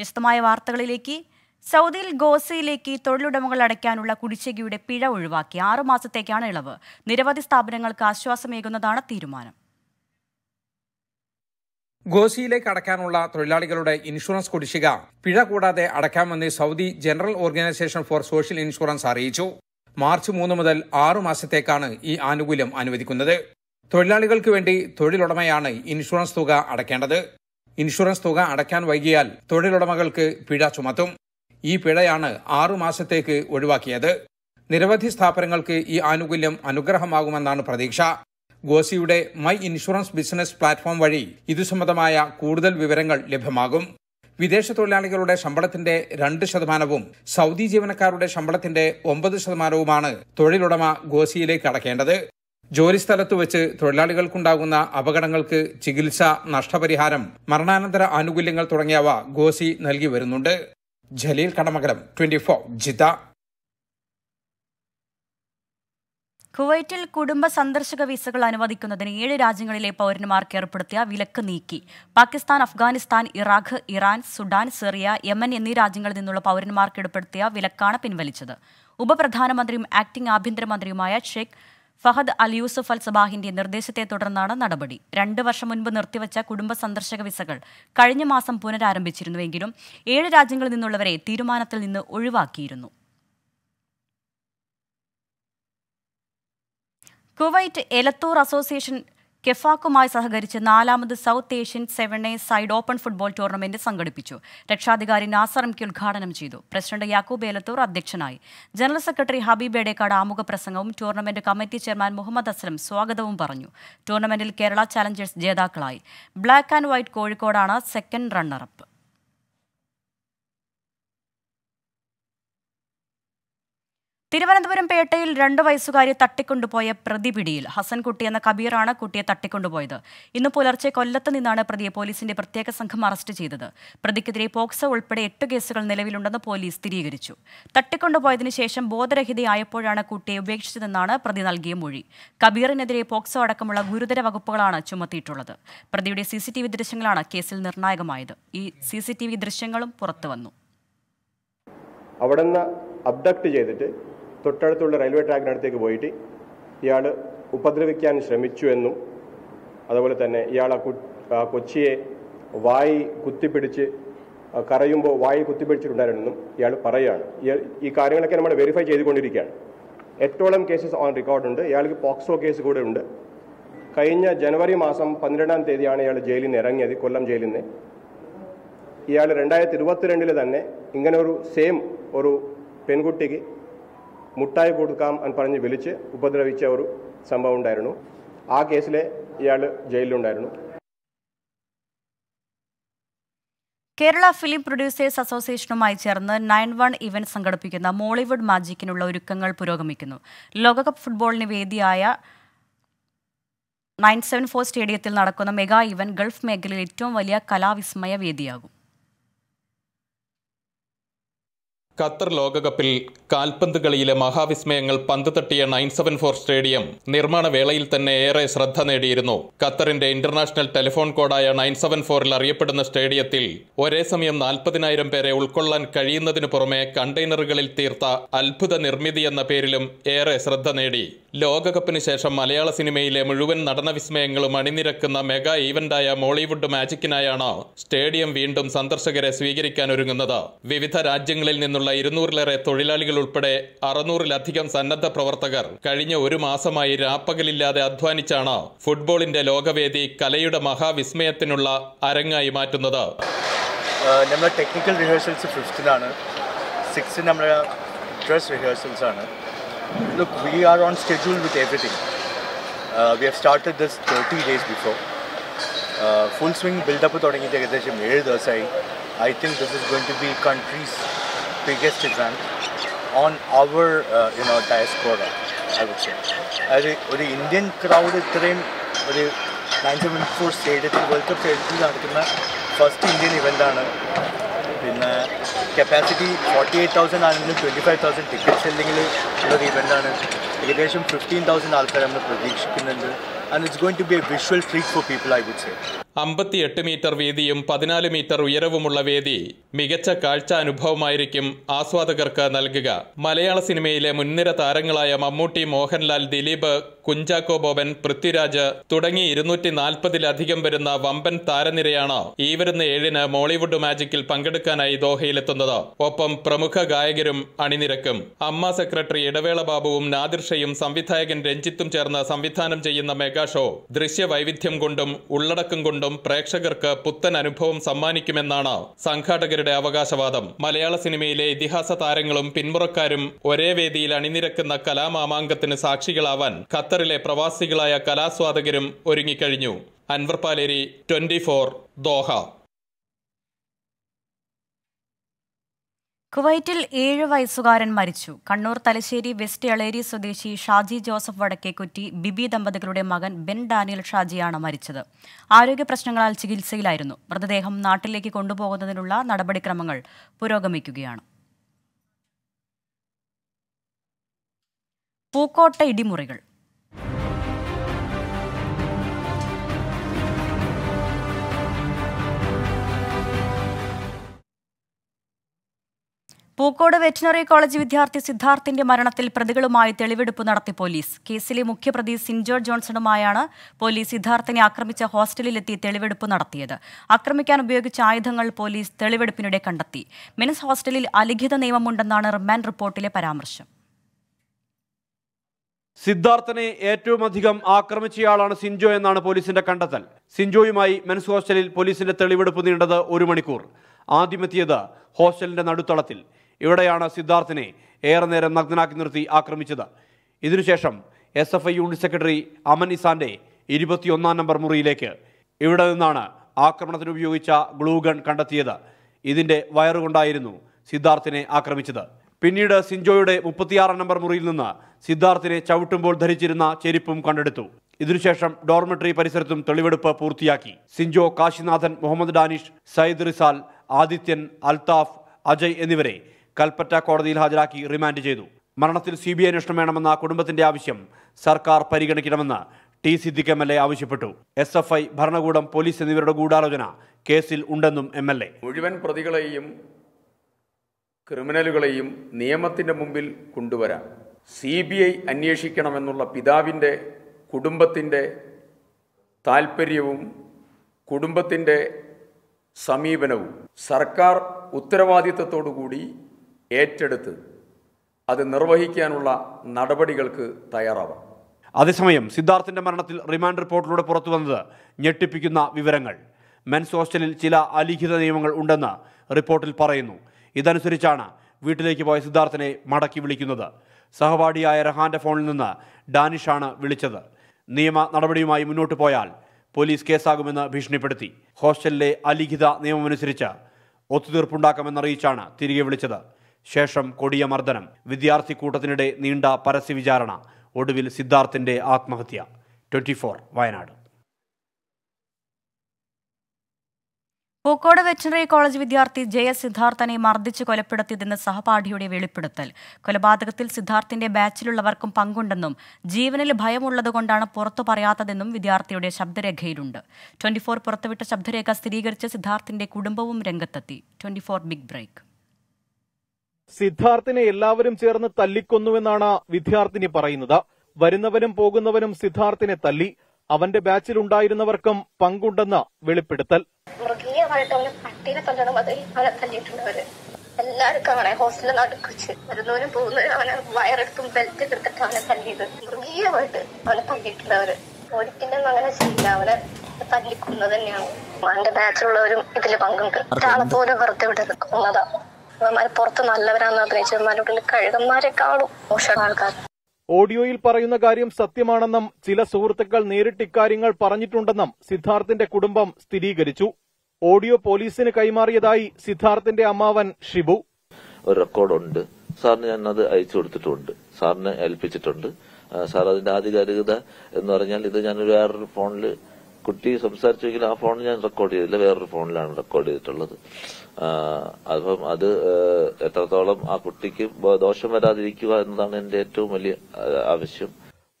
വിശദമായ വാർത്തകളിലേക്ക് സൗദിയിൽ ഗോസയിലേക്ക് തൊഴിലുടമകൾ അടയ്ക്കാനുള്ള കുടിശ്ശികയുടെ പിഴ ഒഴിവാക്കി ആറുമാസത്തേക്കാണ് ഇളവ് നിരവധി സ്ഥാപനങ്ങൾക്ക് ആശ്വാസമേകുന്നതാണ് തീരുമാനം ഗോസിയിലേക്ക് അടയ്ക്കാനുള്ള തൊഴിലാളികളുടെ ഇൻഷുറൻസ് കുടിശ്ശിക പിഴ കൂടാതെ അടയ്ക്കാമെന്ന് Saudi general organisation for social insurance അറിയിച്ചു മാർച്ച് മൂന്ന് മുതൽ ആറു മാസത്തേക്കാണ് ഈ ആനുകൂല്യം അനുവദിക്കുന്നത് തൊഴിലാളികൾക്ക് വേണ്ടി തൊഴിലുടമയാണ് ഇൻഷുറൻസ് തുക അടയ്ക്കേണ്ടത് ഇൻഷുറൻസ് തുക അടയ്ക്കാൻ വൈകിയാൽ തൊഴിലുടമകൾക്ക് പിഴ ചുമത്തും ഈ പിഴയാണ് ആറുമാസത്തേക്ക് ഒഴിവാക്കിയത് നിരവധി സ്ഥാപനങ്ങൾക്ക് ഈ ആനുകൂല്യം അനുഗ്രഹമാകുമെന്നാണ് പ്രതീക്ഷ ഗോസിയുടെ മൈ ഇൻഷുറൻസ് ബിസിനസ് പ്ലാറ്റ്ഫോം വഴി ഇതു സംബന്ധമായ കൂടുതൽ വിവരങ്ങൾ ലഭ്യമാകും വിദേശ തൊഴിലാളികളുടെ ശമ്പളത്തിന്റെ രണ്ട് ശതമാനവും സൗദി ജീവനക്കാരുടെ ശമ്പളത്തിന്റെ ഒമ്പത് ശതമാനവുമാണ് തൊഴിലുടമ ഗോസിയിലേക്ക് അടക്കേണ്ടത് ജോലിസ്ഥലത്ത് വെച്ച് തൊഴിലാളികൾക്കുണ്ടാകുന്ന അപകടങ്ങൾക്ക് ചികിത്സ നഷ്ടപരിഹാരം മരണാനന്തര ആനുകൂല്യങ്ങൾ തുടങ്ങിയവ ഗോസി നൽകി വരുന്നുണ്ട് ജലീൽ കടമകലം ട്വന്റി ഫോർ ജിത കുവൈറ്റിൽ കുടുംബ സന്ദർശക വിസകൾ അനുവദിക്കുന്നതിന് ഏഴ് രാജ്യങ്ങളിലെ പൗരന്മാർക്ക് ഏർപ്പെടുത്തിയ വിലക്ക് നീക്കി Pakistan Afghanistan Iraq Iran Sudan Syria Yemen എന്നീ രാജ്യങ്ങളിൽ നിന്നുള്ള പൗരന്മാർക്ക് ഏർപ്പെടുത്തിയ വിലക്കാണ് പിൻവലിച്ചത് ഉപപ്രധാനമന്ത്രിയും ആക്ടിംഗ് ആഭ്യന്തരമന്ത്രിയുമായ Sheikh Fahad Al Yousef Al സബാഹിന്റെ നിർദ്ദേശത്തെ തുടർന്നാണ് നടപടി രണ്ട് വർഷം മുൻപ് നിർത്തിവച്ച കുടുംബ സന്ദർശക വിസകൾ കഴിഞ്ഞ മാസം പുനരാരംഭിച്ചിരുന്നുവെങ്കിലും ഏഴ് രാജ്യങ്ങളിൽ നിന്നുള്ളവരെ തീരുമാനത്തിൽ നിന്ന് ഒഴിവാക്കിയിരുന്നു കുവൈറ്റ് എലത്തൂർ അസോസിയേഷൻ കെഫാക്കുമായി സഹകരിച്ച് നാലാമത് South Asian seven a side open football tournament സംഘടിപ്പിച്ചു രക്ഷാധികാരി നാസറംക്ക് ഉദ്ഘാടനം ചെയ്തു പ്രസിഡന്റ് യാക്കൂബ് ഏലത്തൂർ അധ്യക്ഷനായി ജനറൽ സെക്രട്ടറി ഹബീബ് എടേക്കാട് ആമുഖ പ്രസംഗവും tournament committee chairman Muhammad Aslam സ്വാഗതവും പറഞ്ഞു ടൂർണമെന്റിൽ കേരള ചാലഞ്ചേഴ്സ് ജേതാക്കളായി ബ്ലാക്ക് ആൻഡ് വൈറ്റ് കോഴിക്കോടാണ് സെക്കൻഡ് റണ്ണറപ്പ് തിരുവനന്തപുരം പേട്ടയിൽ രണ്ടു വയസ്സുകാരി തട്ടിക്കൊണ്ടുപോയ പ്രതി പിടിയിൽ ഹസൻകുട്ടി എന്ന കബീറാണ് കുട്ടിയെ തട്ടിക്കൊണ്ടുപോയത് ഇന്ന് പുലർച്ചെ കൊല്ലത്ത് നിന്നാണ് പ്രതിയെ പോലീസിന്റെ പ്രത്യേക സംഘം അറസ്റ്റ് ചെയ്തത് പ്രതിക്കെതിരെ പോക്സോ ഉൾപ്പെടെ എട്ട് കേസുകൾ നിലവിലുണ്ടെന്ന് പോലീസ് സ്ഥിരീകരിച്ചു തട്ടിക്കൊണ്ടുപോയതിനു ശേഷം ബോധരഹിതയായപ്പോഴാണ് കുട്ടിയെ ഉപേക്ഷിച്ചതെന്നാണ് പ്രതി നൽകിയ മൊഴി കബീറിനെതിരെ പോക്സോ അടക്കമുള്ള ഗുരുതര വകുപ്പുകളാണ് ചുമത്തിയിട്ടുള്ളത് പ്രതിയുടെ സിസിടിവി ദൃശ്യങ്ങളാണ് കേസിൽ നിർണായകമായത് ഈ സിസിടിവി ദൃശ്യങ്ങളും പുറത്തുവന്നു അബ്ഡക്ട് ചെയ്തിട്ട് തൊട്ടടുത്തുള്ള റെയിൽവേ ട്രാക്കിനടുത്തേക്ക് പോയിട്ട് ഇയാൾ ഉപദ്രവിക്കാൻ ശ്രമിച്ചു എന്നും അതുപോലെ തന്നെ ഇയാൾ ആ കൊച്ചിയെ വായി കുത്തിപ്പിടിച്ച് കരയുമ്പോൾ വായി കുത്തിപ്പിടിച്ചിട്ടുണ്ടായിരുന്നെന്നും ഇയാൾ പറയുകയാണ് ഇയാൾ ഈ കാര്യങ്ങളൊക്കെ നമ്മൾ വെരിഫൈ ചെയ്തുകൊണ്ടിരിക്കുകയാണ് എട്ടോളം കേസസ് ഓൺ റെക്കോർഡുണ്ട് ഇയാൾക്ക് പോക്സോ കേസ് കൂടെ ഉണ്ട് കഴിഞ്ഞ ജനുവരി മാസം പന്ത്രണ്ടാം തീയതിയാണ് ഇയാൾ ജയിലിൽ നിന്ന് ഇറങ്ങിയത് കൊല്ലം ജയിലിൽ നിന്ന് ഇയാൾ രണ്ടായിരത്തി ഇരുപത്തിരണ്ടിൽ തന്നെ ഇങ്ങനെ ഒരു സെയിം ഒരു പെൺകുട്ടിക്ക് മുട്ടായി കൊടുക്കാം എന്ന് പറഞ്ഞ് വിളിച്ച് ഉപദ്രവിച്ച ഒരു സംഭവം ഉണ്ടായിരുന്നു ആ കേസിലെ ഇയാൾ ജയിലിലുണ്ടായിരുന്നു കേരള ഫിലിം പ്രൊഡ്യൂസേഴ്സ് അസോസിയേഷനുമായി ചേർന്ന് നയൻ വൺ ഇവന്റ് സംഘടിപ്പിക്കുന്ന മോളിവുഡ് മാജിക്കിനുള്ള ഒരുക്കങ്ങൾ പുരോഗമിക്കുന്നു ലോകകപ്പ് ഫുട്ബോളിന് വേദിയായ നയൻ സെവൻ ഫോർ സ്റ്റേഡിയത്തിൽ നടക്കുന്ന മെഗാ ഇവന്റ് ഗൾഫ് മേഖലയിൽ ഏറ്റവും വലിയ കലാവിസ്മയ വേദിയാകും ഖത്തർ ലോകകപ്പിൽ കാൽപന്ത് കളിയിലെ മഹാവിസ്മയങ്ങൾ പന്ത് തട്ടിയ നയൻ സെവൻ ഫോർ സ്റ്റേഡിയം നിർമ്മാണ വേളയിൽ തന്നെ ഏറെ ശ്രദ്ധ നേടിയിരുന്നു ഖത്തറിന്റെ ഇന്റർനാഷണൽ ടെലിഫോൺ കോഡായ നയൻ സെവൻ ഫോറിൽ അറിയപ്പെടുന്ന സ്റ്റേഡിയത്തിൽ ഒരേ സമയം നാൽപ്പതിനായിരം പേരെ ഉൾക്കൊള്ളാൻ കഴിയുന്നതിനു പുറമെ കണ്ടെയ്നറുകളിൽ തീർത്ത അത്ഭുത നിർമ്മിതി എന്ന പേരിലും ഏറെ ശ്രദ്ധ നേടി ലോകകപ്പിന് ശേഷം മലയാള സിനിമയിലെ മുഴുവൻ നടന വിസ്മയങ്ങളും അണിനിരക്കുന്ന മെഗാ ഈവന്റായ മോളിവുഡ് മാജിക്കിനായാണ് സ്റ്റേഡിയം വീണ്ടും സന്ദർശകരെ സ്വീകരിക്കാൻ ഒരുങ്ങുന്നത് വിവിധ രാജ്യങ്ങളിൽ നിന്നുള്ള ഉൾപ്പെടെയുള്ള ഇരുന്നൂറിലേറെ തൊഴിലാളികൾ ഉൾപ്പെടെ അറുന്നൂറിലധികം സന്നദ്ധ പ്രവർത്തകർ കഴിഞ്ഞ ഒരു മാസമായി രാപ്പകലില്ലാതെ അധ്വാനിച്ചാണ് ഫുട്ബോളിന്റെ ലോകവേദി കലയുടെ മഹാവിസ്മയത്തിനുള്ള അരങ്ങായി മാറ്റുന്നത് നമ്മുടെ ടെക്നിക്കൽ റിഹേഴ്സൽസ് ഫിഫ്തിനാണ് സിക്സ് നമ്മുടെ ഡ്രസ് റിഹേഴ്സൽസ് ആണ് look we are on schedule with everything we have started this thirty days before full swing build up തുടങ്ങിയിട്ട് ഏകദേശം ഏഴ് ദിവസമായി I think this is going to be country's biggest event on our uh, you know diaspora, I would say. അത് ഒരു Indian crowd ഇത്രയും ഒരു nineteen twenty four സ്റ്റേഡിയത്തിൽ world cup സ്റ്റേഡിയത്തിൽ നടക്കുന്ന ഫസ്റ്റ് ഇന്ത്യൻ ഇവൻ്റാണ് പിന്നെ കപ്പാസിറ്റി ഫോർട്ടി എയ്റ്റ് തൗസൻഡ് ആണെങ്കിലും ട്വൻറ്റി ഫൈവ് തൗസൻഡ് ടിക്കറ്റ് സെല്ലിങ്ങിൽ ഉള്ളൊരു ഇവൻ്റാണ് ഏകദേശം ഫിഫ്റ്റീൻ തൗസൻഡ് ആൾക്കാർ നമ്മൾ പ്രതീക്ഷിക്കുന്നുണ്ട് and it's going to be a visual treat for people I would say അമ്പത്തിയെട്ട് മീറ്റർ വീതിയും പതിനാല് മീറ്റർ ഉയരവുമുള്ള വേദി മികച്ച കാഴ്ച അനുഭവമായിരിക്കും ആസ്വാദകർക്ക് നൽകുക മലയാള സിനിമയിലെ മുൻനിര താരങ്ങളായ മമ്മൂട്ടി മോഹൻലാൽ ദിലീപ് കുഞ്ചാക്കോ ബോബൻ പൃഥ്വിരാജ് തുടങ്ങി ഇരുന്നൂറ്റി നാൽപ്പതിലധികം വരുന്ന വമ്പൻ താരനിരയാണ് ഈ വരുന്ന ഏഴിന് മോളിവുഡ് മാജിക്കിൽ പങ്കെടുക്കാനായി ദോഹയിലെത്തുന്നത് ഒപ്പം പ്രമുഖ ഗായകരും അണിനിരക്കും അമ്മ സെക്രട്ടറി ഇടവേള ബാബുവും നാദിർഷയും സംവിധായകൻ രഞ്ജിത്തും ചേർന്ന് സംവിധാനം ചെയ്യുന്ന മെഗാ ഷോ ദൃശ്യ വൈവിധ്യം കൊണ്ടും ഉള്ളടക്കം കൊണ്ടും കൊണ്ടും പ്രേക്ഷകർക്ക് പുത്തൻ അനുഭവം സമ്മാനിക്കുമെന്നാണ് സംഘാടകരുടെ അവകാശവാദം മലയാള സിനിമയിലെ ഇതിഹാസ താരങ്ങളും പിന്മുറക്കാരും ഒരേ വേദിയിൽ അണിനിരക്കുന്ന കലാമാമാങ്കത്തിന് സാക്ഷികളാവാൻ ഖത്തറിലെ പ്രവാസികളായ കലാസ്വാദകരും ഒരുങ്ങിക്കഴിഞ്ഞു Anwar Paleri twenty four Doha കുവൈറ്റിൽ ഏഴ് വയസ്സുകാരൻ മരിച്ചു കണ്ണൂർ തലശ്ശേരി വെസ്റ്റ് എളേരി സ്വദേശി ഷാജി ജോസഫ് വടക്കേക്കുറ്റി ബിബി ദമ്പതികളുടെ മകൻ ബെൻ ഡാനിയൽ ഷാജിയാണ് മരിച്ചത് ആരോഗ്യ പ്രശ്നങ്ങളാൽ ചികിത്സയിലായിരുന്നു മൃതദേഹം നാട്ടിലേക്ക് കൊണ്ടുപോകുന്നതിനുള്ള നടപടിക്രമങ്ങൾ പുരോഗമിക്കുകയാണ് പൂക്കോട്ട ഇടിമുറികൾ പൂക്കോട് വെറ്റിനറി കോളേജ് വിദ്യാർത്ഥി സിദ്ധാർത്ഥിന്റെ മരണത്തിൽ പ്രതികളുമായി തെളിവെടുപ്പ് നടത്തി പോലീസ് കേസിലെ മുഖ്യപ്രതി സിൻജോ ജോൺസണുമായാണ് പോലീസ് സിദ്ധാർത്ഥിനെ ആക്രമിച്ച ഹോസ്റ്റലിലെത്തി തെളിവെടുപ്പ് നടത്തിയത് ആക്രമിക്കാൻ ഉപയോഗിച്ച ആയുധങ്ങൾ പോലീസ് തെളിവെടുപ്പിനിടെ കണ്ടെത്തി മെൻസ് ഹോസ്റ്റലിൽ അലിഖിത നിയമമുണ്ടെന്നാണ് റിമാൻഡ് റിപ്പോർട്ടിലെ പരാമർശം സിദ്ധാർത്ഥനെ ഏറ്റവും അധികം ആക്രമിച്ചയാളാണ് സിൻജോ എന്നാണ് പോലീസിന്റെ കണ്ടെത്തൽ സിൻജോയുമായി മെൻസ് ഹോസ്റ്റലിൽ പോലീസിന്റെ തെളിവെടുപ്പ് നീണ്ടത് ഒരു മണിക്കൂർ ആദ്യമെത്തിയത് ഹോസ്റ്റലിന്റെ നടുത്തളത്തിൽ ഇവിടെയാണ് സിദ്ധാർത്ഥിനെ ഏറെ നേരം നഗ്നനാക്കി നിർത്തി ആക്രമിച്ചത് ഇതിനുശേഷം S F I unit secretary Aman ഇസാന്റെ ഇരുപത്തിയൊന്നാം നമ്പർ മുറിയിലേക്ക് ഇവിടെ നിന്നാണ് ആക്രമണത്തിന് ഉപയോഗിച്ച ഗ്ലൂഗൺ കണ്ടെത്തിയത് ഇതിന്റെ വയറുകൊണ്ടായിരുന്നു സിദ്ധാർത്ഥിനെ ആക്രമിച്ചത് പിന്നീട് സിൻജോയുടെ മുപ്പത്തിയാറാം നമ്പർ മുറിയിൽ നിന്ന് സിദ്ധാർത്ഥിനെ ചവിട്ടുമ്പോൾ ധരിച്ചിരുന്ന ചെരുപ്പും കണ്ടെടുത്തു ഇതിനുശേഷം ഡോർമെട്രി പരിസരത്തും തെളിവെടുപ്പ് പൂർത്തിയാക്കി സിൻജോ കാശിനാഥൻ മുഹമ്മദ് ഡാനിഷ് സയ്യിദ് റിസാൽ ആദിത്യൻ അൽതാഫ് അജയ് എന്നിവരെ കൽപ്പറ്റ കോടതിയിൽ ഹാജരാക്കി റിമാൻഡ് ചെയ്തു മരണത്തിൽ സി ബി ഐ അന്വേഷണം വേണമെന്ന കുടുംബത്തിന്റെ ആവശ്യം സർക്കാർ പരിഗണിക്കണമെന്ന് T Siddique M L A ആവശ്യപ്പെട്ടു എസ് എഫ് ഐ ഭരണകൂടം പോലീസ് എന്നിവരുടെ ഗൂഢാലോചന കേസിൽ ഉണ്ടെന്നും എം എൽ എ മുഴുവൻ പ്രതികളെയും ക്രിമിനലുകളെയും നിയമത്തിന്റെ മുമ്പിൽ കൊണ്ടുവരാൻ സി ബി ഐ അന്വേഷിക്കണമെന്നുള്ള പിതാവിൻ്റെ കുടുംബത്തിൻ്റെ താൽപ്പര്യവും കുടുംബത്തിൻ്റെ സമീപനവും സർക്കാർ ഉത്തരവാദിത്തത്തോടു കൂടി ഏറ്റെടുത്ത് അത് നിർവഹിക്കാനുള്ള നടപടികൾക്ക് തയ്യാറാവാം അതേസമയം സിദ്ധാർത്ഥിന്റെ മരണത്തിൽ റിമാൻഡ് റിപ്പോർട്ടിലൂടെ പുറത്തു വന്നത് ഞെട്ടിപ്പിക്കുന്ന വിവരങ്ങൾ മെൻസ് ഹോസ്റ്റലിൽ ചില അലിഖിത നിയമങ്ങൾ ഉണ്ടെന്ന് റിപ്പോർട്ടിൽ പറയുന്നു ഇതനുസരിച്ചാണ് വീട്ടിലേക്ക് പോയ സിദ്ധാർത്ഥിനെ മടക്കി വിളിക്കുന്നത് സഹപാഠിയായ റഹാന്റെ ഫോണിൽ നിന്ന് ഡാനിഷാണ് വിളിച്ചത് നിയമ നടപടിയുമായി മുന്നോട്ട് പോയാൽ പോലീസ് കേസാകുമെന്ന് ഭീഷണിപ്പെടുത്തി ഹോസ്റ്റലിലെ അലിഖിത നിയമമനുസരിച്ച് ഒത്തുതീർപ്പുണ്ടാക്കുമെന്നറിയിച്ചാണ് തിരികെ വിളിച്ചത് ശേഷം കൊടിയ മർദ്ദനം വിദ്യാർത്ഥി കൂട്ടത്തിനിടെ നീണ്ട പരസ്യ വിചാരണ ഒടുവിൽ സിദ്ധാർത്ഥിന്റെ ആത്മഹത്യ twenty four Wayanad Pookode veterinary college വിദ്യാർത്ഥി ജയ സിദ്ധാർത്ഥനെ മർദ്ദിച്ച് കൊലപ്പെടുത്തിയതെന്ന് സഹപാഠിയുടെ വെളിപ്പെടുത്തൽ കൊലപാതകത്തിൽ സിദ്ധാർത്ഥിന്റെ ബാച്ചിലുള്ളവർക്കും പങ്കുണ്ടെന്നും ജീവനിൽ ഭയമുള്ളതുകൊണ്ടാണ് പുറത്തു പറയാത്തതെന്നും വിദ്യാർത്ഥിയുടെ ശബ്ദരേഖയിലുണ്ട് ട്വന്റി ഫോർ പുറത്തുവിട്ട ശബ്ദരേഖ സ്ഥിരീകരിച്ച് സിദ്ധാർത്ഥിന്റെ കുടുംബവും രംഗത്തെത്തി ട്വന്റി ഫോർ ബിഗ് ബ്രേക്ക് സിദ്ധാർത്ഥിനെ എല്ലാവരും ചേർന്ന് തല്ലിക്കൊന്നുവെന്നാണ് വിദ്യാർത്ഥിനി പറയുന്നത് വരുന്നവനും പോകുന്നവനും സിദ്ധാർത്ഥിനെ തല്ലി അവന്റെ ബാച്ചിൽ ഉണ്ടായിരുന്നവർക്കും പങ്കുണ്ടെന്ന് വെളിപ്പെടുത്തൽ മൃഗീയമായിട്ടൊന്ന് പട്ടിനെ തല്ലണ മതി അവനെ തല്ലിയിട്ടുണ്ട് അവര് എല്ലാവർക്കും അവനെ ഹോസ്റ്റലിൽ നടുക്ക് പോകുന്നവരും അവനെ വയറെടുത്തും ബെൽറ്റ് എടുത്തിട്ട് അവനെ തല്ലിയത് മൃഗീയമായിട്ട് അവനെ തല്ലിയിട്ടുണ്ട് അവര് ഒരിക്കലും അങ്ങനെ ചെയ്യില്ല അവനെ തല്ലിക്കുന്നത് തന്നെയാണ് അവന്റെ ബാച്ചിലുള്ളവരും ഇതില് പങ്കുണ്ട് ഒരാളെ പോലും വെറുതെ വിടരുത് ഇവന്മാർ പുറത്ത് നല്ലവരാന്ന് അഭിനയിച്ചു ഇവന്മാരുടെ കാണും മോശം ആൾക്കാർ ഓഡിയോയിൽ പറയുന്ന കാര്യം സത്യമാണെന്നും ചില സുഹൃത്തുക്കൾ നേരിട്ട് ഇക്കാര്യങ്ങൾ പറഞ്ഞിട്ടുണ്ടെന്നും സിദ്ധാർത്ഥിന്റെ കുടുംബം സ്ഥിരീകരിച്ചു ഓഡിയോ പോലീസിന് കൈമാറിയതായി സിദ്ധാർത്ഥിന്റെ അമ്മാവൻ ഷിബു ഒരു റെക്കോർഡുണ്ട് സാറിന് ഞാൻ അത് അയച്ചു കൊടുത്തിട്ടുണ്ട് സാറിന് ഏൽപ്പിച്ചിട്ടുണ്ട് സാർ അതിന്റെ ആധികാരികത എന്ന് പറഞ്ഞാൽ ഇത് ഞാൻ വേറൊരു ഫോണിൽ കുട്ടി സംസാരിച്ചെങ്കിൽ ആ ഫോണിൽ ഞാൻ റെക്കോർഡ് ചെയ്തില്ല വേറൊരു ഫോണിലാണ് റെക്കോർഡ് ചെയ്തിട്ടുള്ളത് അപ്പം അത് എത്രത്തോളം ആ കുട്ടിക്ക് ദോഷം വരാതിരിക്കുക എന്നതാണ് എന്റെ ഏറ്റവും വലിയ ആവശ്യം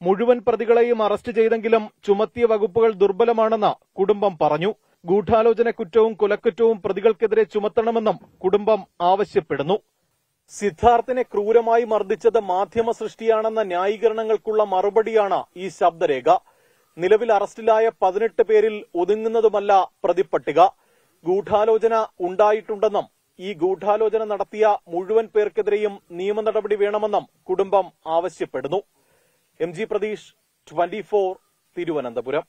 മുഴുവൻ പ്രതികളെയും അറസ്റ്റ് ചെയ്തെങ്കിലും ചുമത്തിയ വകുപ്പുകൾ ദുർബലമാണെന്ന് കുടുംബം പറഞ്ഞു ഗൂഢാലോചന കുറ്റവും കുലക്കുറ്റവും പ്രതികൾക്കെതിരെ ചുമത്തണമെന്നും കുടുംബം ആവശ്യപ്പെടുന്നു സിദ്ധാർത്ഥിനെ ക്രൂരമായി മർദ്ദിച്ചത് മാധ്യമ സൃഷ്ടിയാണെന്ന ന്യായീകരണങ്ങൾക്കുള്ള മറുപടിയാണ് ഈ ശബ്ദരേഖ നിലവിൽ അറസ്റ്റിലായ പതിനെട്ട് പേരിൽ ഒതുങ്ങുന്നതുമല്ല പ്രതിപ്പട്ടിക ഗൂഢാലോചന ഉണ്ടായിട്ടുണ്ടെന്നും ഈ ഗൂഢാലോചന നടത്തിയ മുഴുവൻ പേർക്കെതിരെയും നിയമ നടപടി വേണമെന്നും കുടുംബം ആവശ്യപ്പെടുന്നു M G Pratheesh twenty Thiruvananthapuram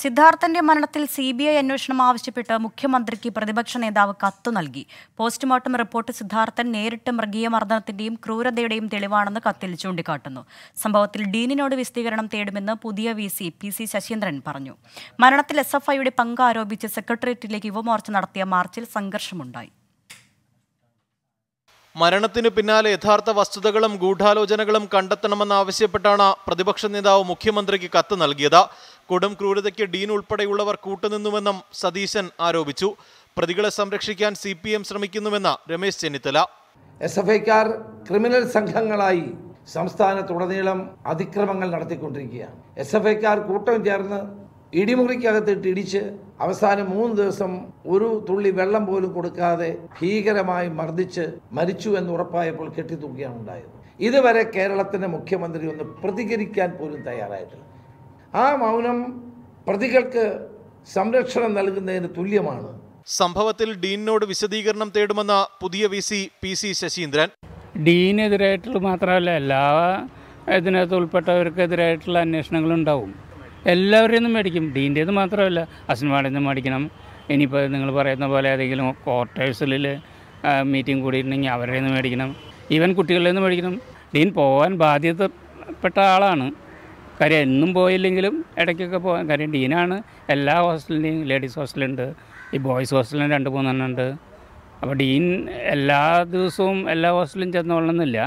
സിദ്ധാർത്ഥന്റെ മരണത്തിൽ സി ബി ഐ അന്വേഷണം ആവശ്യപ്പെട്ട് മുഖ്യമന്ത്രിക്ക് പ്രതിപക്ഷ നേതാവ് കത്ത് നൽകി പോസ്റ്റ്മോർട്ടം റിപ്പോർട്ട് സിദ്ധാർത്ഥൻ നേരിട്ട് മൃഗീയ മർദ്ദനത്തിന്റെയും ക്രൂരതയുടെയും തെളിവാണെന്ന് കത്തിൽ ചൂണ്ടിക്കാട്ടുന്നു സംഭവത്തിൽ ഡീനിനോട് വിശദീകരണം തേടുമെന്ന് പുതിയ V C P C Saseendran പറഞ്ഞു മരണത്തിൽ എസ് എഫ് ഐയുടെ പങ്ക് ആരോപിച്ച് സെക്രട്ടേറിയറ്റിലേക്ക് യുവമോർച്ച നടത്തിയ മാർച്ചിൽ സംഘർഷമുണ്ടായി മരണത്തിനു പിന്നാലെ യഥാർത്ഥ വസ്തുതകളും ഗൂഢാലോചനകളും കണ്ടെത്തണമെന്നാവശ്യപ്പെട്ടാണ് പ്രതിപക്ഷ നേതാവ് മുഖ്യമന്ത്രിക്ക് കത്ത് നൽകിയത് കൊടും ക്രൂരതയ്ക്ക് ഡീൻ ഉൾപ്പെടെയുള്ളവർ കൂട്ടുനിന്നുവെന്നും സതീശൻ ആരോപിച്ചു പ്രതികളെ സംരക്ഷിക്കാൻ സി പി എം ശ്രമിക്കുന്നുവെന്ന് രമേശ് ചെന്നിത്തല എസ് എഫ് ഐക്കാർ ക്രിമിനൽ സംഘങ്ങളായി സംസ്ഥാനത്തുടനീളം അതിക്രമങ്ങൾ നടത്തിക്കൊണ്ടിരിക്കുകയാണ് എസ് എഫ് ഐക്കാർ കൂട്ടം ചേർന്ന് ഇടിമുറിക്കകത്തിട്ട് ഇടിച്ച് അവസാനം മൂന്ന് ദിവസം ഒരു തുള്ളി വെള്ളം പോലും കൊടുക്കാതെ ഭീകരമായി മർദ്ദിച്ച് മരിച്ചു എന്ന് ഉറപ്പായപ്പോൾ കെട്ടിത്തൂക്കുകയാണ് ഉണ്ടായത് ഇതുവരെ കേരളത്തിന്റെ മുഖ്യമന്ത്രി ഒന്ന് പ്രതികരിക്കാൻ പോലും തയ്യാറായിട്ടില്ല ആ മൗനം പ്രതികൾക്ക് സംരക്ഷണം നൽകുന്നതിന് തുല്യമാണ് സംഭവത്തിൽ ഡീനിനോട് വിശദീകരണം തേടുമെന്ന പുതിയ V C P C Saseendran ഡീനെതിരായിട്ടുള്ള മാത്രമല്ല എല്ലാ ഇതിനകത്ത് ഉൾപ്പെട്ടവർക്കെതിരായിട്ടുള്ള അന്വേഷണങ്ങളുണ്ടാവും എല്ലാവരെയും മേടിക്കും ഡീൻ്റെ മാത്രമല്ല അസിൻവാടിൽ മേടിക്കണം ഇനിയിപ്പോൾ നിങ്ങൾ പറയുന്ന പോലെ ഏതെങ്കിലും ക്വാർട്ടേഴ്സിൽ മീറ്റിംഗ് കൂടിയിട്ടുണ്ടെങ്കിൽ അവരുടെ നിന്ന് മേടിക്കണം ഈവൻ കുട്ടികളിൽ നിന്ന് മേടിക്കണം ഡീൻ പോകാൻ ബാധ്യതപ്പെട്ട ആളാണ് കാര്യം എന്നും പോയില്ലെങ്കിലും ഇടയ്ക്കൊക്കെ പോകാം കാര്യം ഡീനാണ് എല്ലാ ഹോസ്റ്റലിൻ്റെയും ലേഡീസ് ഹോസ്റ്റലുണ്ട് ഈ ബോയ്സ് ഹോസ്റ്റലിന് രണ്ട് മൂന്നെണ്ണം ഉണ്ട് അപ്പോൾ ഡീൻ എല്ലാ ദിവസവും എല്ലാ ഹോസ്റ്റലും ചെന്നോളണമെന്നില്ല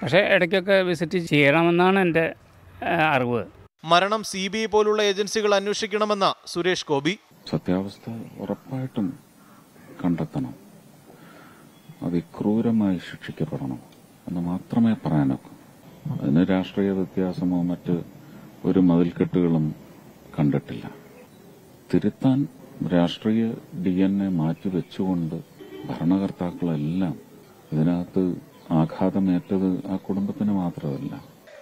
പക്ഷേ ഇടയ്ക്കൊക്കെ വിസിറ്റ് ചെയ്യണമെന്നാണ് എൻ്റെ അറിവ് മരണം സി ബി ഐ പോലുള്ള ഏജൻസികൾ അന്വേഷിക്കണമെന്ന സുരേഷ് ഗോപി സത്യാവസ്ഥ ഉറപ്പായിട്ടും കണ്ടെത്തണം അതിക്രൂരമായി ശിക്ഷിക്കപ്പെടണം എന്ന് മാത്രമേ പറയാനൊക്കൂ അതിന് രാഷ്ട്രീയ വ്യത്യാസമോ മറ്റ് ഒരു മതിൽക്കെട്ടുകളും കണ്ടിട്ടില്ല തിരുത്താൻ രാഷ്ട്രീയ ഡി എൻ എ മാറ്റിവെച്ചുകൊണ്ട് ഭരണകർത്താക്കളെല്ലാം ഇതിനകത്ത് ആഘാതമേറ്റത് ആ കുടുംബത്തിന് മാത്രമല്ല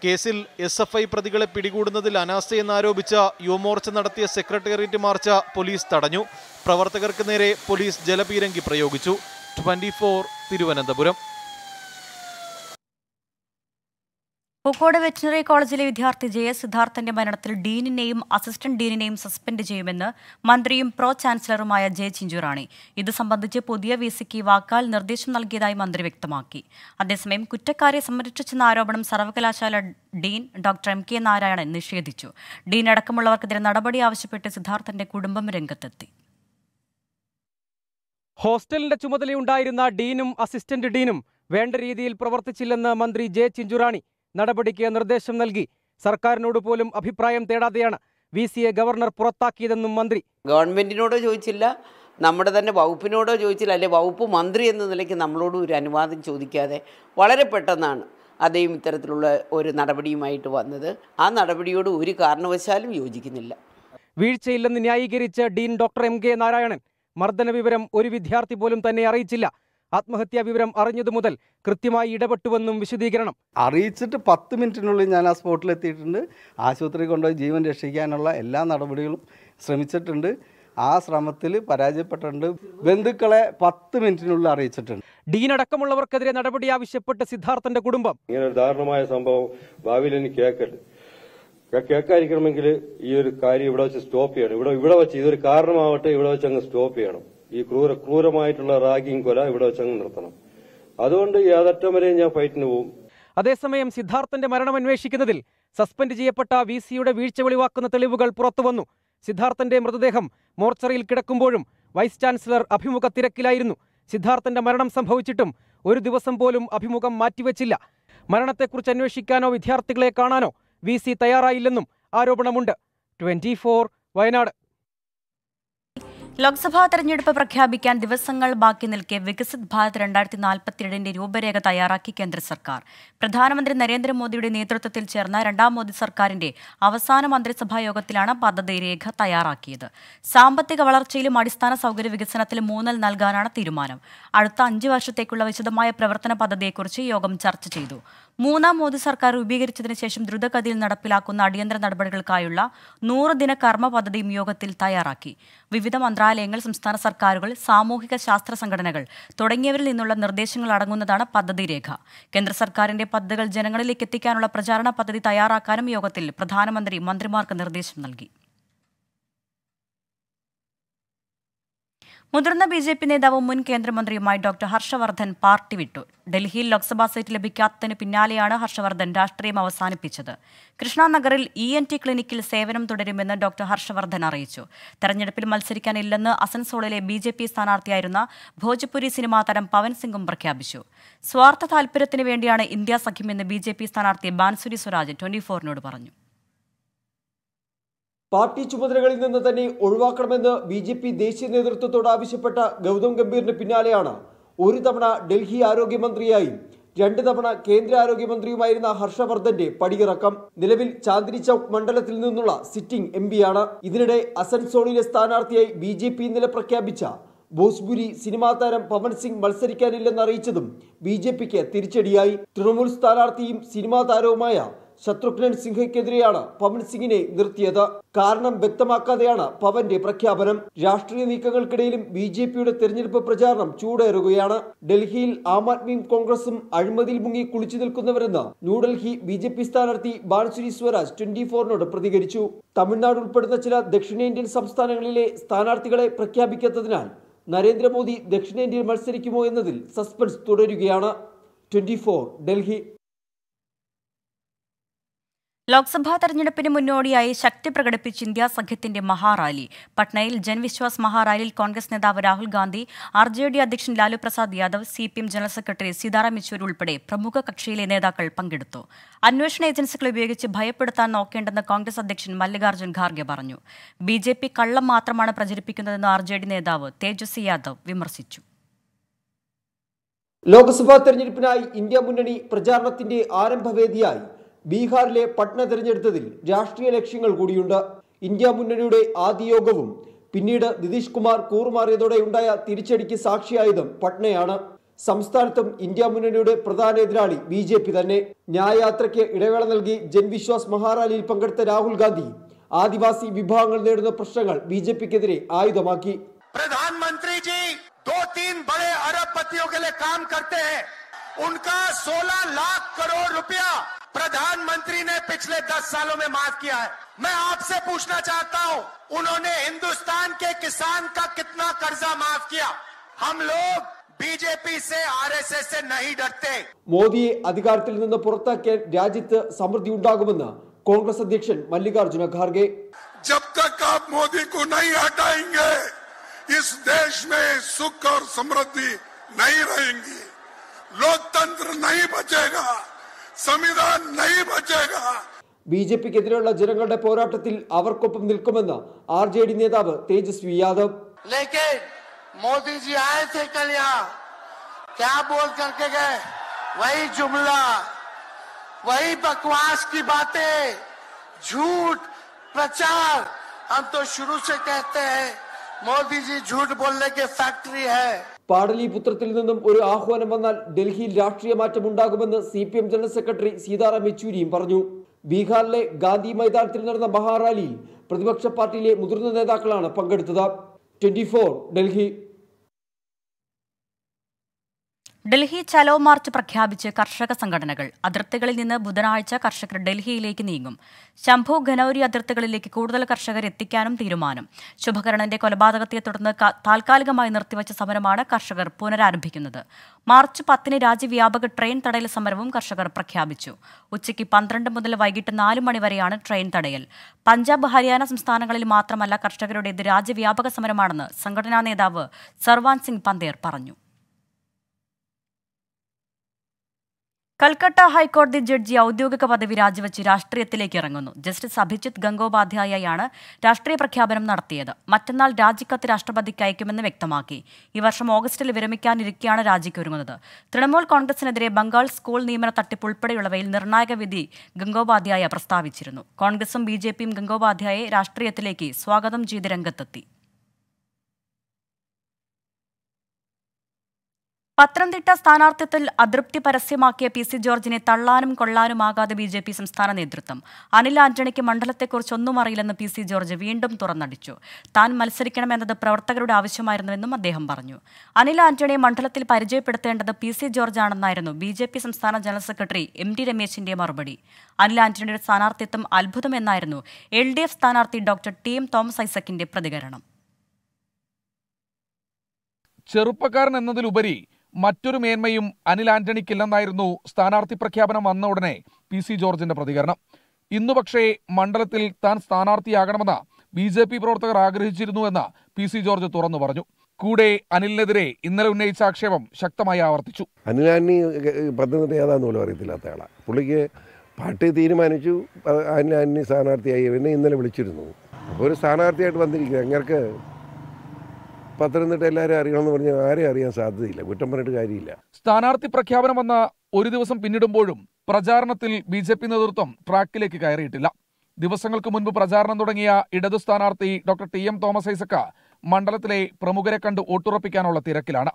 കേസിൽ എസ് എഫ് ഐ പ്രതികളെ പിടികൂടുന്നതിൽ അനാസ്ഥയെന്നാരോപിച്ച യുവമോർച്ച നടത്തിയ സെക്രട്ടേറിയറ്റ് മാർച്ച പോലീസ് തടഞ്ഞു പ്രവർത്തകർക്ക് നേരെ പോലീസ് ജലപീരങ്കി പ്രയോഗിച്ചു ട്വന്റി തിരുവനന്തപുരം കോഴിക്കോട് വെറ്റിനറി കോളേജിലെ വിദ്യാർത്ഥി ജെ എസ് സിദ്ധാർത്ഥന്റെ മരണത്തിൽ ഡീനിനെയും അസിസ്റ്റന്റ് ഡീനിനെയും സസ്പെൻഡ് ചെയ്യുമെന്ന് മന്ത്രിയും പ്രോ ചാൻസലറുമായ ജെ ചിഞ്ചുറാണി ഇത് സംബന്ധിച്ച് പുതിയ വി സിക്ക് വാക്കാൽ നിർദ്ദേശം നൽകിയതായി മന്ത്രി വ്യക്തമാക്കി അതേസമയം കുറ്റക്കാരെ സംരക്ഷിച്ചെന്ന ആരോപണം സർവകലാശാല dean doctor M K Narayanan നിഷേധിച്ചു ഡീൻ അടക്കമുള്ളവർക്കെതിരെ നടപടി ആവശ്യപ്പെട്ട് സിദ്ധാർത്ഥന്റെ കുടുംബം രംഗത്തെത്തി ഹോസ്റ്റലിന്റെ ചുമതലയുണ്ടായിരുന്ന ഡീനും അസിസ്റ്റന്റ് ഡീനും വേണ്ട രീതിയിൽ പ്രവർത്തിച്ചില്ലെന്ന് മന്ത്രി ജെ ചിഞ്ചുറാണി നടപടിക്ക് നിർദ്ദേശം നൽകി സർക്കാരിനോട് പോലും അഭിപ്രായം തേടാതെയാണ് വി സിയെ ഗവർണർ പുറത്താക്കിയതെന്നും മന്ത്രി ഗവൺമെന്റിനോടോ ചോദിച്ചില്ല നമ്മുടെ തന്നെ വകുപ്പിനോടോ ചോദിച്ചില്ല അല്ലെ വകുപ്പ് മന്ത്രി എന്ന നിലയ്ക്ക് നമ്മളോട് ഒരു അനുവാദം ചോദിക്കാതെ വളരെ പെട്ടെന്നാണ് അദ്ദേഹം ഇത്തരത്തിലുള്ള ഒരു നടപടിയുമായിട്ട് വന്നത് ആ നടപടിയോട് ഒരു കാരണവശാലും യോജിക്കുന്നില്ല വീഴ്ചയില്ലെന്ന് ന്യായീകരിച്ച dean doctor M K Narayanan മർദ്ദന വിവരം ഒരു വിദ്യാർത്ഥി പോലും തന്നെ അറിയിച്ചില്ല ആത്മഹത്യാ വിവരം അറിഞ്ഞതു മുതൽ കൃത്യമായി ഇടപെട്ടുവെന്നും വിശദീകരണം അറിയിച്ചിട്ട് പത്ത് മിനിറ്റിനുള്ളിൽ ഞാൻ ആ സ്പോട്ടിലെത്തിയിട്ടുണ്ട് ആശുപത്രി കൊണ്ടുപോയി ജീവൻ രക്ഷിക്കാനുള്ള എല്ലാ നടപടികളും ശ്രമിച്ചിട്ടുണ്ട് ആ ശ്രമത്തിൽ പരാജയപ്പെട്ടിട്ടുണ്ട് ബന്ധുക്കളെ പത്ത് മിനിറ്റിനുള്ളിൽ അറിയിച്ചിട്ടുണ്ട് ഡീൻ അടക്കമുള്ളവർക്കെതിരെ നടപടി ആവശ്യപ്പെട്ട് സിദ്ധാർത്ഥന്റെ കുടുംബം ഇങ്ങനെ ഒരു ദാരുണമായ സംഭവം ഭാവിയിൽ ഇനി കേൾക്കരുത് കേൾക്കാതിരിക്കണമെങ്കിൽ ഈ ഒരു കാര്യം ഇവിടെ വെച്ച് സ്റ്റോപ്പ് ചെയ്യണം ഇവിടെ ഇവിടെ വെച്ച് ഇതൊരു കാരണമാവട്ടെ ഇവിടെ വെച്ച് അങ്ങ് സ്റ്റോപ്പ് ചെയ്യണം ഈ ക്രൂര ക്രൂരമായിട്ടുള്ള റാഗിങ് കൊല ഇവിടെ വെച്ചങ്ങ് നിർത്തണം അതുകൊണ്ട് യാതറ്റം വരെയും ഞാൻ ഫൈറ്റിന് പോകും അതേസമയം സിദ്ധാർത്ഥന്റെ മരണം അന്വേഷിക്കുന്നതിൽ സസ്പെൻഡ് ചെയ്യപ്പെട്ട വി സിയുടെ വീഴ്ച വെളിവാക്കുന്ന തെളിവുകൾ പുറത്തുവന്നു സിദ്ധാർത്ഥന്റെ മൃതദേഹം മോർച്ചറിയിൽ കിടക്കുമ്പോഴും വൈസ് ചാൻസലർ അഭിമുഖ തിരക്കിലായിരുന്നു സിദ്ധാർത്ഥന്റെ മരണം സംഭവിച്ചിട്ടും ഒരു ദിവസം പോലും അഭിമുഖം മാറ്റിവെച്ചില്ല മരണത്തെക്കുറിച്ച് അന്വേഷിക്കാനോ വിദ്യാർത്ഥികളെ കാണാനോ വി തയ്യാറായില്ലെന്നും ആരോപണമുണ്ട് ട്വന്റി വയനാട് ലോക്സഭാ തെരഞ്ഞെടുപ്പ് പ്രഖ്യാപിക്കാൻ ദിവസങ്ങൾ ബാക്കി നിൽക്കെ വികസിത് ഭാരത് രണ്ടായിരത്തി നാൽപ്പത്തിയേഴിന്റെ രൂപരേഖ തയ്യാറാക്കി കേന്ദ്ര സർക്കാർ പ്രധാനമന്ത്രി നരേന്ദ്രമോദിയുടെ നേതൃത്വത്തിൽ ചേർന്ന രണ്ടാം മോദി സർക്കാരിന്റെ അവസാന മന്ത്രിസഭാ യോഗത്തിലാണ് പദ്ധതി രേഖ തയ്യാറാക്കിയത് സാമ്പത്തിക വളർച്ചയിലും അടിസ്ഥാന സൗകര്യ വികസനത്തിലും മൂന്നൽ നൽകാനാണ് തീരുമാനം അടുത്ത അഞ്ച് വർഷത്തേക്കുള്ള വിശദമായ പ്രവർത്തന പദ്ധതിയെക്കുറിച്ച് യോഗം ചർച്ച ചെയ്തു മൂന്നാം മോദി സർക്കാർ രൂപീകരിച്ചതിന് ശേഷം ദ്രുതഗതിയിൽ നടപ്പിലാക്കുന്ന അടിയന്തര നടപടികൾക്കായുള്ള നൂറ് ദിന കർമ്മ പദ്ധതിയും യോഗത്തിൽ തയ്യാറാക്കി വിവിധ മന്ത്രാലയങ്ങൾ സംസ്ഥാന സർക്കാരുകൾ സാമൂഹിക ശാസ്ത്ര സംഘടനകൾ തുടങ്ങിയവരിൽ നിന്നുള്ള നിർദ്ദേശങ്ങൾ അടങ്ങുന്നതാണ് പദ്ധതി രേഖ കേന്ദ്ര സർക്കാരിന്റെ പദ്ധതികൾ ജനങ്ങളിലേക്ക് എത്തിക്കാനുള്ള പ്രചാരണ പദ്ധതി തയ്യാറാക്കാനും യോഗത്തിൽ പ്രധാനമന്ത്രി മന്ത്രിമാർക്ക് നിർദ്ദേശം നൽകി മുതിർന്ന ബി ജെ പി നേതാവും മുൻ കേന്ദ്രമന്ത്രിയുമായി ഡോക്ടർ ഹർഷവർദ്ധൻ പാർട്ടി വിട്ടു ഡൽഹിയിൽ ലോക്സഭാ സീറ്റ് ലഭിക്കാത്തതിന് പിന്നാലെയാണ് ഹർഷവർദ്ധൻ രാഷ്ട്രീയം അവസാനിപ്പിച്ചത് കൃഷ്ണാനഗറിൽ ഇ എൻ ടി ക്ലിനിക്കിൽ സേവനം തുടരുമെന്ന് ഡോക്ടർ ഹർഷവർദ്ധൻ അറിയിച്ചു തെരഞ്ഞെടുപ്പിൽ മത്സരിക്കാനില്ലെന്ന് അസൻസോളിലെ ബി ജെ പി സ്ഥാനാർത്ഥിയായിരുന്ന ഭോജ്പുരി സിനിമാ താരം പവൻ സിംഗും പ്രഖ്യാപിച്ചു സ്വാർത്ഥ താൽപര്യത്തിന് വേണ്ടിയാണ് ഇന്ത്യ സഖ്യമെന്ന് ബി ജെ പി സ്ഥാനാർത്ഥി ബാൻസുരി സ്വരാജ് ട്വന്റി ഫോറിനോട് പറഞ്ഞു പാർട്ടി ചുമതലകളിൽ നിന്ന് തന്നെ ഒഴിവാക്കണമെന്ന് ബി ജെ പി ദേശീയ നേതൃത്വത്തോട് ആവശ്യപ്പെട്ട ഗൗതം ഗംഭീറിന് പിന്നാലെയാണ് ഒരു തവണ ഡൽഹി ആരോഗ്യമന്ത്രിയായും രണ്ട് തവണ കേന്ദ്ര ആരോഗ്യമന്ത്രിയുമായിരുന്ന ഹർഷവർദ്ധന്റെ പടിയിറക്കം നിലവിൽ ചാന്ദിനി ചൌക്ക് മണ്ഡലത്തിൽ നിന്നുള്ള സിറ്റിംഗ് എം പിയാണ് ഇതിനിടെ അസൻസോണിലെ സ്ഥാനാർത്ഥിയായി ബി ജെ പി ഇന്നലെ പ്രഖ്യാപിച്ച ഭോജ്പുരി സിനിമാ താരം പവൻ സിംഗ് മത്സരിക്കാനില്ലെന്നറിയിച്ചതും ബി ജെ പിക്ക് തിരിച്ചടിയായി തൃണമൂൽ സ്ഥാനാർത്ഥിയും സിനിമാ താരവുമായ ശത്രുഘ്നൻ സിൻഹയ്ക്കെതിരെയാണ് പവൻ സിംഗിനെ നിർത്തിയത് കാരണം വ്യക്തമാക്കാതെയാണ് പവന്റെ പ്രഖ്യാപനം രാഷ്ട്രീയ നീക്കങ്ങൾക്കിടയിലും ബി ജെ പിയുടെ തെരഞ്ഞെടുപ്പ് പ്രചാരണം ചൂടേറുകയാണ് ഡൽഹിയിൽ ആം ആദ്മിയും കോൺഗ്രസും അഴിമതിയിൽ മുങ്ങി കുളിച്ചു നിൽക്കുന്നവരെന്ന് ന്യൂഡൽഹി ബി ജെ പി സ്ഥാനാർത്ഥി ബാൻസുരി സ്വരാജ് ട്വന്റി ഫോറിനോട് പ്രതികരിച്ചു തമിഴ്നാട് ഉൾപ്പെടുന്ന ചില ദക്ഷിണേന്ത്യൻ സംസ്ഥാനങ്ങളിലെ സ്ഥാനാർത്ഥികളെ പ്രഖ്യാപിക്കാത്തതിനാൽ നരേന്ദ്രമോദി ദക്ഷിണേന്ത്യയിൽ മത്സരിക്കുമോ എന്നതിൽ സസ്പെൻസ് തുടരുകയാണ് ട്വന്റി ഡൽഹി ലോക്സഭാ തെരഞ്ഞെടുപ്പിന് മുന്നോടിയായി ശക്തി പ്രകടിപ്പിച്ച് ഇന്ത്യ സഖ്യത്തിന്റെ മഹാറാലി പട്നയിൽ ജൻവിശ്വാസ് മഹാറാലിയിൽ കോൺഗ്രസ് നേതാവ് Rahul Gandhi R J D അധ്യക്ഷൻ Lalu Prasad Yadav C P M general secretary Sitaram Yechury ഉൾപ്പെടെ പ്രമുഖ കക്ഷിയിലെ നേതാക്കൾ പങ്കെടുത്തു അന്വേഷണ ഏജൻസികളെ ഉപയോഗിച്ച് ഭയപ്പെടുത്താൻ നോക്കേണ്ടെന്ന് കോൺഗ്രസ് അധ്യക്ഷൻ മല്ലികാർജ്ജുൻ ഖാർഗെ പറഞ്ഞു ബി ജെ പി കള്ളം മാത്രമാണ് പ്രചരിപ്പിക്കുന്നതെന്ന് ആർ ജെ ഡി നേതാവ് തേജസ്വി യാദവ് വിമർശിച്ചു ലോക്സഭാ തെരഞ്ഞെടുപ്പിനായി ഇന്ത്യ മുന്നണി പ്രചാരണത്തിന്റെ ആരംഭവേദിയായി ബീഹാറിലെ പട്ന തിരഞ്ഞെടുത്തതിൽ രാഷ്ട്രീയ ലക്ഷ്യങ്ങൾ കൂടിയുണ്ട് ഇന്ത്യ മുന്നണിയുടെ ആദ്യ യോഗവും പിന്നീട് നിതീഷ് കുമാർ കൂറുമാറിയതോടെ ഉണ്ടായ തിരിച്ചടിക്ക് സാക്ഷിയായതും പട്നയാണ് സംസ്ഥാനത്തും ഇന്ത്യ മുന്നണിയുടെ പ്രധാന എതിരാളി ബി ജെ പി തന്നെ ന്യായയാത്രയ്ക്ക് ഇടവേള നൽകി ജൻവിശ്വാസ് മഹാറാലിയിൽ പങ്കെടുത്ത രാഹുൽ ഗാന്ധി ആദിവാസി വിഭാഗങ്ങൾ നേടുന്ന പ്രശ്നങ്ങൾ ബി ജെ പിക്കെതിരെ ആയുധമാക്കി പ്രധാനമന്ത്രി दो तीन बड़े अरबपतियों के लिए काम करते हैं उनका 16 लाख करोड़ रुपया प्रधानमंत्री ने पिछले दस सालों में माफ किया है मैं आपसे पूछना चाहता हूं उन्होंने हिंदुस्तान के किसान का कितना कर्जा माफ किया हम लोग बीजेपी से आरएसएस से नहीं डरते मोदी अधिकार राज्य समृद्धि कांग्रेस अध्यक्ष मल्लिकार्जुन खारगे जब तक आप मोदी को नहीं हटाएंगे इस देश में सुख और समृद्धि नहीं रहेंगी लोकतंत्र नहीं बचेगा संविधान नहीं बचेगा बीजेपी के പിക്കെതിരെയുള്ള ജനങ്ങളുടെ പോരാട്ടത്തിൽ അവർക്കൊപ്പം നിൽക്കുമെന്ന് ആർ ജെ ഡി നേതാവ് തേജസ്വി थे कल यहाँ क्या बोल करके गए वही जुमला वही बकवास की बातें झूठ प्रचार हम तो शुरू से कहते हैं मोदी जी झूठ बोलने के फैक्ट्री है പാടലീപുത്രത്തിൽ നിന്നും ഒരു ആഹ്വാനം വന്നാൽ ഡൽഹിയിൽ രാഷ്ട്രീയ മാറ്റം ഉണ്ടാകുമെന്ന് C P M general secretary Sitaram യെച്ചൂരിയും പറഞ്ഞു ബീഹാറിലെ ഗാന്ധി മൈതാനത്തിൽ നടന്ന മഹാറാലിയിൽ പ്രതിപക്ഷ പാർട്ടിയിലെ മുതിർന്ന നേതാക്കളാണ് പങ്കെടുത്തത് ട്വന്റി ഡൽഹി ഡൽഹി ചലോ മാർച്ച് പ്രഖ്യാപിച്ച് കർഷക സംഘടനകൾ അതിർത്തികളിൽ നിന്ന് ബുധനാഴ്ച കർഷകർ ഡൽഹിയിലേക്ക് നീങ്ങും ശംഭു ഖനൌരി അതിർത്തികളിലേക്ക് കൂടുതൽ കർഷകർ എത്തിക്കാനും തീരുമാനം ശുഭകരണന്റെ കൊലപാതകത്തെ തുടർന്ന് താൽക്കാലികമായി നിർത്തിവച്ച സമരമാണ് കർഷകർ പുനരാരംഭിക്കുന്നത് മാർച്ച് പത്തിന് രാജ്യവ്യാപക ട്രെയിൻ തടയൽ സമരവും കർഷകർ പ്രഖ്യാപിച്ചു ഉച്ചയ്ക്ക് പന്ത്രണ്ട് മുതൽ വൈകിട്ട് നാല് മണിവരെയാണ് ട്രെയിൻ തടയൽ പഞ്ചാബ് ഹരിയാന സംസ്ഥാനങ്ങളിൽ മാത്രമല്ല കർഷകരുടെ രാജ്യവ്യാപക സമരമാണെന്ന് സംഘടനാ നേതാവ് സർവാൻ സിംഗ് പന്തേർ പറഞ്ഞു കൽക്കട്ട ഹൈക്കോടതി ജഡ്ജി ഔദ്യോഗിക പദവി രാജിവെച്ച് രാഷ്ട്രീയത്തിലേക്ക് ഇറങ്ങുന്നു ജസ്റ്റിസ് അഭിജിത് ഗംഗോപാധ്യായയാണ് രാഷ്ട്രീയ പ്രഖ്യാപനം നടത്തിയത് മറ്റന്നാൾ രാജിക്കത്ത് രാഷ്ട്രപതിക്ക് അയക്കുമെന്ന് വ്യക്തമാക്കി ഈ വർഷം ഓഗസ്റ്റിൽ വിരമിക്കാനിരിക്കെയാണ് രാജിക്കൊരുങ്ങുന്നത് തൃണമൂൽ കോൺഗ്രസിനെതിരെ ബംഗാൾ സ്കൂൾ നിയമന തട്ടിപ്പ് ഉൾപ്പെടെയുള്ളവയിൽ നിർണായക വിധി ഗംഗോപാധ്യായ പ്രസ്താവിച്ചിരുന്നു കോൺഗ്രസും ബി ജെ പിയും ഗംഗോപാധ്യായെ രാഷ്ട്രീയത്തിലേക്ക് സ്വാഗതം ചെയ്ത് രംഗത്തെത്തി പത്തനംതിട്ട സ്ഥാനാർത്ഥിത്വത്തിൽ അതൃപ്തി പരസ്യമാക്കിയ പി സി ജോർജിനെ തള്ളാനും കൊള്ളാനുമാകാതെ ബി ജെ പി സംസ്ഥാന നേതൃത്വം അനിൽ ആന്റണിക്ക് മണ്ഡലത്തെക്കുറിച്ച് ഒന്നും അറിയില്ലെന്ന് പി സി ജോർജ് വീണ്ടും തുറന്നടിച്ചു താൻ മത്സരിക്കണമെന്നത് പ്രവർത്തകരുടെ ആവശ്യമായിരുന്നുവെന്നും അദ്ദേഹം പറഞ്ഞു അനിൽ ആന്റണിയെ മണ്ഡലത്തിൽ പരിചയപ്പെടുത്തേണ്ടത് പി സി ജോർജ് ആണെന്നായിരുന്നു ബി ജെ പി സംസ്ഥാന ജനറൽ സെക്രട്ടറി എം ടി രമേശിന്റെ മറുപടി അനിൽ ആന്റണിയുടെ സ്ഥാനാർത്ഥിത്വം അത്ഭുതമെന്നായിരുന്നു എൽ ഡി എഫ് സ്ഥാനാർത്ഥി ഡോക്ടർ ടി എം തോമസ് ഐസക്കിന്റെ പ്രതികരണം ചെറുപ്പക്കാരൻ എന്നതിലുപരി മറ്റൊരു മേന്മയും അനിൽ ആന്റണിക്കില്ലെന്നായിരുന്നു സ്ഥാനാർത്ഥി പ്രഖ്യാപനം വന്ന ഉടനെ പി സി ജോർജിന്റെ പ്രതികരണം ഇന്നു പക്ഷേ മണ്ഡലത്തിൽ താൻ സ്ഥാനാർത്ഥിയാകണമെന്ന ബി ജെ പി പ്രവർത്തകർ ആഗ്രഹിച്ചിരുന്നുവെന്ന് പി സി ജോർജ് തുറന്നു പറഞ്ഞു കൂടെ അനിലിനെതിരെ ഇന്നലെ ഉന്നയിച്ച ആക്ഷേപം ശക്തമായി ആവർത്തിച്ചു അനിലാനി പ്രതിനിധി ഏതാന്ന് പോലും അറിയത്തില്ലാത്ത ആളാണ് പുള്ളിക്ക് പാർട്ടി തീരുമാനിച്ചു അനിലാനി സ്ഥാനാർത്ഥിയായി പിന്നെ ഇന്നലെ വിളിച്ചിരുന്നു അപ്പോൾ ഒരു സ്ഥാനാർത്ഥിയായിട്ട് വന്നിരിക്കുന്നത് ഞങ്ങൾക്ക് പത്തനംതിട്ട എല്ലാവരും അറിയണമെന്ന് പറഞ്ഞാൽ ആരെയും അറിയാൻ സാധ്യതയില്ല കുറ്റം പറഞ്ഞിട്ട് കാര്യമില്ല സ്ഥാനാർത്ഥി പ്രഖ്യാപനം വന്ന ഒരു ദിവസം പിന്നിടുമ്പോഴും പ്രചാരണത്തിൽ ബി ജെ പി നേതൃത്വം ട്രാക്കിലേക്ക് കയറിയിട്ടില്ല ദിവസങ്ങൾക്ക് മുൻപ് പ്രചാരണം തുടങ്ങിയ ഇടതു സ്ഥാനാർത്ഥി ഡോക്ടർ ടി എം തോമസ് ഐസക്ക മണ്ഡലത്തിലെ പ്രമുഖരെ കണ്ട് വോട്ടുറപ്പിക്കാനുള്ള തിരക്കിലാണ്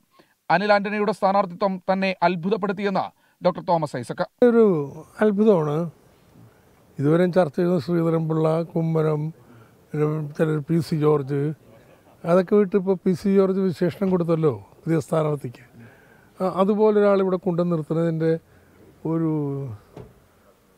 അനിൽ ആന്റണിയുടെ സ്ഥാനാർത്ഥിത്വം തന്നെ അത്ഭുതപ്പെടുത്തിയെന്ന് ഡോക്ടർ തോമസ് ഐസക്ക ഒരു അത്ഭുതമാണ് ഇതുവരെ ചർച്ച ചെയ്ത Sreedharan Pillai Kummanam P C George അതൊക്കെ വിട്ട് ഇപ്പോൾ പി സി ജോർജ് വിശേഷണം കൊടുത്തല്ലോ പുതിയ സ്ഥാനാർത്ഥിക്ക് അതുപോലെ ഒരാൾ ഇവിടെ കൊണ്ടു നിർത്തുന്നതിൻ്റെ ഒരു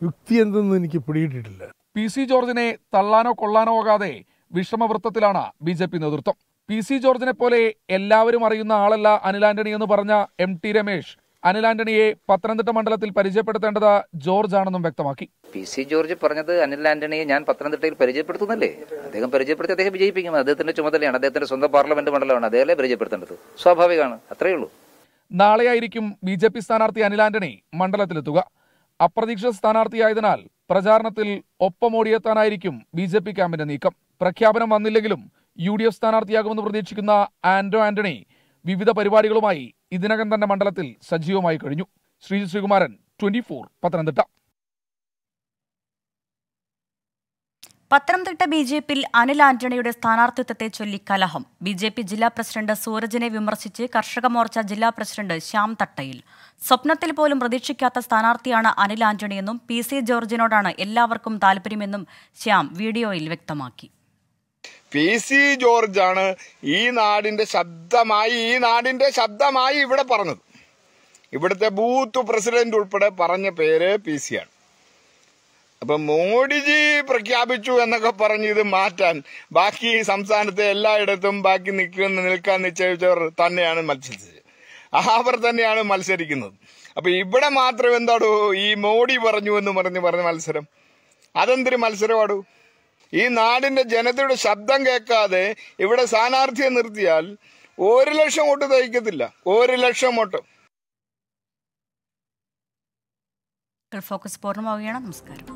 യുക്തി എന്തെന്ന് എനിക്ക് പിടിയിട്ടിട്ടില്ല പി സി ജോർജിനെ തള്ളാനോ കൊള്ളാനോ ആകാതെ വിഷമവൃത്തത്തിലാണ് ബി ജെ പി നേതൃത്വം പി സി ജോർജിനെ പോലെ എല്ലാവരും അറിയുന്ന ആളല്ല അനിൽ ആന്റണി എന്ന് പറഞ്ഞ എം ടി രമേശ് അനിൽ ആന്റണിയെ പത്തനംതിട്ട മണ്ഡലത്തിൽ പരിചയപ്പെടുത്തേണ്ടത് ജോർജ് ആണെന്നും വ്യക്തമാക്കി പി സി ജോർജ് പറഞ്ഞത് അനിൽ ആന്റണിയെ ഞാൻ പത്തനംതിട്ടയിൽ പരിചയപ്പെടുത്തുന്നല്ലേ അദ്ദേഹം പരിചയപ്പെടുത്തി അദ്ദേഹം വിജയിപ്പിക്കും അദ്ദേഹത്തിന്റെ ചുമതലയാണ് അദ്ദേഹത്തിന്റെ സ്വന്തം പാർലമെന്റ് മണ്ഡലമാണ് അദ്ദേഹത്തെ പരിചയപ്പെടുത്തേണ്ടത് സ്വാഭാവികമാണ് അത്രയേ ഉള്ളൂ നാളെയായിരിക്കും ബി ജെ പി സ്ഥാനാർത്ഥി അനിൽ ആന്റണി മണ്ഡലത്തിലെത്തുക അപ്രതീക്ഷിത സ്ഥാനാർത്ഥിയായതിനാൽ പ്രചാരണത്തിൽ ഒപ്പമോടിയെത്താനായിരിക്കും ബി ജെ പി ക്യാമ്പിന്റെ നീക്കം പ്രഖ്യാപനം വന്നില്ലെങ്കിലും യു ഡി എഫ് സ്ഥാനാർത്ഥിയാകുമെന്ന് പ്രതീക്ഷിക്കുന്ന ആന്റോ ആന്റണി വിവിധ പരിപാടികളുമായി ഇതിനകം തന്നെ മണ്ഡലത്തിൽ സജീവമായി കഴിഞ്ഞു Sreejith Sreekumaran twenty four Pathanamthitta Pathanamthitta B J പിയിൽ അനിൽ ആന്റണിയുടെ സ്ഥാനാർത്ഥിത്വത്തെ ചൊല്ലി കലഹം ബി ജെ പി ജില്ലാ പ്രസിഡന്റ് സൂരജിനെ വിമർശിച്ച് കർഷക മോർച്ച ജില്ലാ പ്രസിഡന്റ് ശ്യാം തട്ടയിൽ സ്വപ്നത്തിൽ പോലും പ്രതീക്ഷിക്കാത്ത സ്ഥാനാർത്ഥിയാണ് അനിൽ ആന്റണിയെന്നും പി സി ജോർജിനോടാണ് എല്ലാവർക്കും താൽപര്യമെന്നും ശ്യാം വീഡിയോയിൽ വ്യക്തമാക്കി പി സി ജോർജാണ് ഈ നാടിൻ്റെ ശബ്ദമായി ഈ നാടിൻ്റെ ശബ്ദമായി ഇവിടെ പറഞ്ഞത് ഇവിടുത്തെ ബൂത്ത് പ്രസിഡന്റ് ഉൾപ്പെടെ പറഞ്ഞ പേര് പി സി ആണ് അപ്പം മോഡിജി പ്രഖ്യാപിച്ചു എന്നൊക്കെ പറഞ്ഞ് ഇത് മാറ്റാൻ ബാക്കി സംസ്ഥാനത്തെ എല്ലായിടത്തും ബാക്കി നിൽക്കുന്ന നിൽക്കാൻ നിശ്ചയിച്ചവർ തന്നെയാണ് മത്സരിച്ചത് അവർ തന്നെയാണ് മത്സരിക്കുന്നത് അപ്പം ഇവിടെ മാത്രം എന്താടോ ഈ മോഡി പറഞ്ഞു എന്ന് പറഞ്ഞ് പറഞ്ഞ മത്സരം അതെന്തൊരു മത്സരമാടൂ ഈ നാടിന്റെ ജനതയുടെ ശബ്ദം കേൾക്കാതെ ഇവിടെ സ്ഥാനാർത്ഥിയെ നിർത്തിയാൽ ഒരു ലക്ഷം വോട്ട് തയ്ക്കത്തില്ല ഒരു ലക്ഷം വോട്ട് ഫോക്കസ് പൂർണ്ണമാവുകയാണ് നമസ്കാരം